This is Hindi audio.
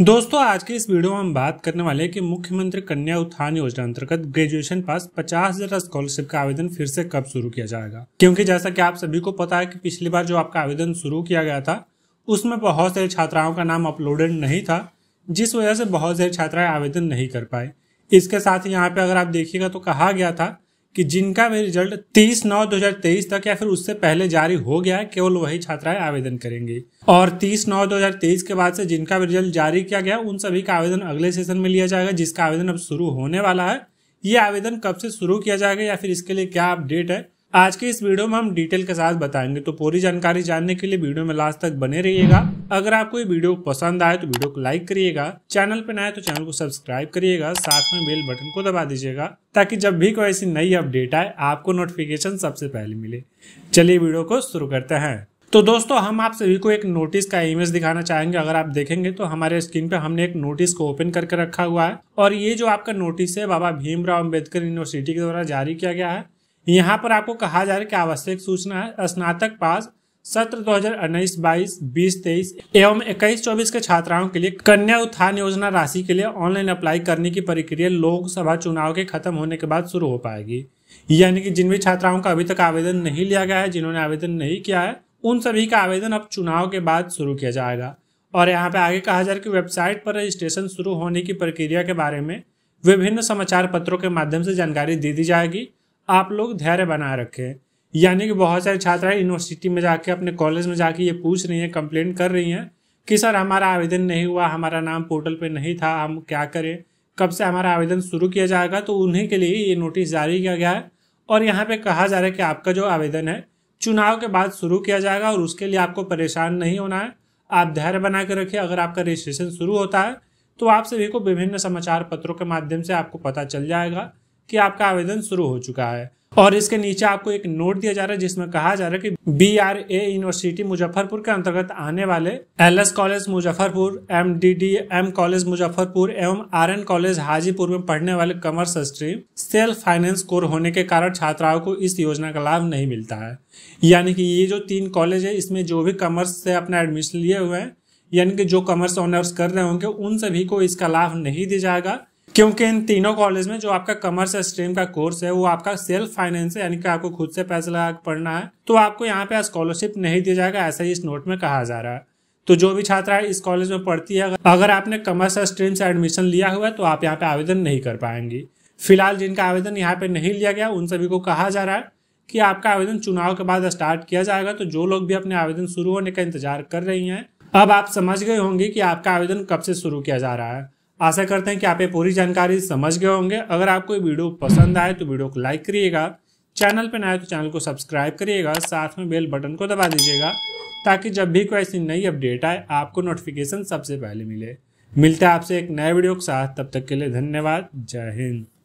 दोस्तों आज के इस वीडियो में हम बात करने वाले हैं कि मुख्यमंत्री कन्या उत्थान योजना अंतर्गत ग्रेजुएशन पास पचास हजार स्कॉलरशिप का आवेदन फिर से कब शुरू किया जाएगा क्योंकि जैसा कि आप सभी को पता है कि पिछली बार जो आपका आवेदन शुरू किया गया था उसमें बहुत सारी छात्राओं का नाम अपलोडेड नहीं था जिस वजह से बहुत सारी छात्राएं आवेदन नहीं कर पाए इसके साथ यहाँ पे अगर आप देखिएगा तो कहा गया था कि जिनका भी रिजल्ट 30 नौ 2023 तक या फिर उससे पहले जारी हो गया है केवल वही छात्राएं आवेदन करेंगी और 30 नौ 2023 के बाद से जिनका भी रिजल्ट जारी किया गया उन सभी का आवेदन अगले सेशन में लिया जाएगा जिसका आवेदन अब शुरू होने वाला है ये आवेदन कब से शुरू किया जाएगा या फिर इसके लिए क्या अपडेट है आज के इस वीडियो में हम डिटेल के साथ बताएंगे तो पूरी जानकारी जानने के लिए वीडियो में लास्ट तक बने रहिएगा अगर आपको ये वीडियो पसंद आए तो वीडियो को लाइक करिएगा चैनल पर नए तो चैनल को सब्सक्राइब करिएगा साथ में बेल बटन को दबा दीजिएगा ताकि जब भी कोई ऐसी नई अपडेट आए आपको नोटिफिकेशन सबसे पहले मिले चलिए वीडियो को शुरू करते हैं तो दोस्तों हम आप सभी को एक नोटिस का इमेज दिखाना चाहेंगे अगर आप देखेंगे तो हमारे स्क्रीन पे हमने एक नोटिस को ओपन करके रखा हुआ है और ये जो आपका नोटिस है बाबा भीमराव अम्बेडकर यूनिवर्सिटी के द्वारा जारी किया गया है यहाँ पर आपको कहा जा रहा है कि आवश्यक सूचना है स्नातक पास सत्र 2019 22 20 23 एवं 21 24 के छात्राओं के लिए कन्या उत्थान योजना राशि के लिए ऑनलाइन अप्लाई करने की प्रक्रिया लोकसभा चुनाव के खत्म होने के बाद शुरू हो पाएगी यानी कि जिन भी छात्राओं का अभी तक आवेदन नहीं लिया गया है जिन्होंने आवेदन नहीं किया है उन सभी का आवेदन अब चुनाव के बाद शुरू किया जाएगा और यहाँ पे आगे कहा जा रहा है कि वेबसाइट पर रजिस्ट्रेशन शुरू होने की प्रक्रिया के बारे में विभिन्न समाचार पत्रों के माध्यम से जानकारी दे दी जाएगी आप लोग धैर्य बनाए रखें यानी कि बहुत सारे छात्राएं यूनिवर्सिटी में जाके अपने कॉलेज में जाके ये पूछ रही हैं कंप्लेंट कर रही हैं कि सर हमारा आवेदन नहीं हुआ हमारा नाम पोर्टल पे नहीं था हम क्या करें कब से हमारा आवेदन शुरू किया जाएगा तो उन्हीं के लिए ये नोटिस जारी किया गया है और यहाँ पे कहा जा रहा है कि आपका जो आवेदन है चुनाव के बाद शुरू किया जाएगा और उसके लिए आपको परेशान नहीं होना है आप धैर्य बना के रखिए अगर आपका रजिस्ट्रेशन शुरू होता है तो आप सभी को विभिन्न समाचार पत्रों के माध्यम से आपको पता चल जाएगा कि आपका आवेदन शुरू हो चुका है और इसके नीचे आपको एक नोट दिया जा रहा है जिसमें कहा जा रहा है कि B R A University Muzaffarpur के अंतर्गत आने वाले L S College Muzaffarpur M D D M College Muzaffarpur एवं आर एन कॉलेज हाजीपुर में पढ़ने वाले commerce stream self finance course होने के कारण छात्राओं को इस योजना का लाभ नहीं मिलता है यानी कि ये जो तीन कॉलेज है इसमें जो भी कॉमर्स से अपना एडमिशन लिए हुए हैं यानी कि जो कॉमर्स ऑनर्स कर रहे होंगे उन सभी को इसका लाभ नहीं दिया जाएगा क्योंकि इन तीनों कॉलेज में जो आपका कॉमर्स स्ट्रीम का कोर्स है वो आपका सेल्फ फाइनेंस है यानी कि आपको खुद से पैसा लगा पढ़ना है तो आपको यहाँ पे स्कॉलरशिप नहीं दिया जाएगा ऐसा ही इस नोट में कहा जा रहा है तो जो भी छात्रा इस कॉलेज में पढ़ती है अगर आपने कॉमर्स स्ट्रीम से एडमिशन लिया हुआ है तो आप यहाँ पे आवेदन नहीं कर पाएंगी फिलहाल जिनका आवेदन यहाँ पे नहीं लिया गया उन सभी को कहा जा रहा है कि आपका आवेदन चुनाव के बाद स्टार्ट किया जाएगा तो जो लोग भी अपने आवेदन शुरू होने का इंतजार कर रही हैं अब आप समझ गए होंगे कि आपका आवेदन कब से शुरू किया जा रहा है आशा करते हैं कि आप ये पूरी जानकारी समझ गए होंगे अगर आपको ये वीडियो पसंद आए तो वीडियो को लाइक करिएगा चैनल पर ना आए तो चैनल को सब्सक्राइब करिएगा साथ में बेल बटन को दबा दीजिएगा ताकि जब भी कोई ऐसी नई अपडेट आए आपको नोटिफिकेशन सबसे पहले मिले मिलते हैं आपसे एक नए वीडियो के साथ तब तक के लिए धन्यवाद जय हिंद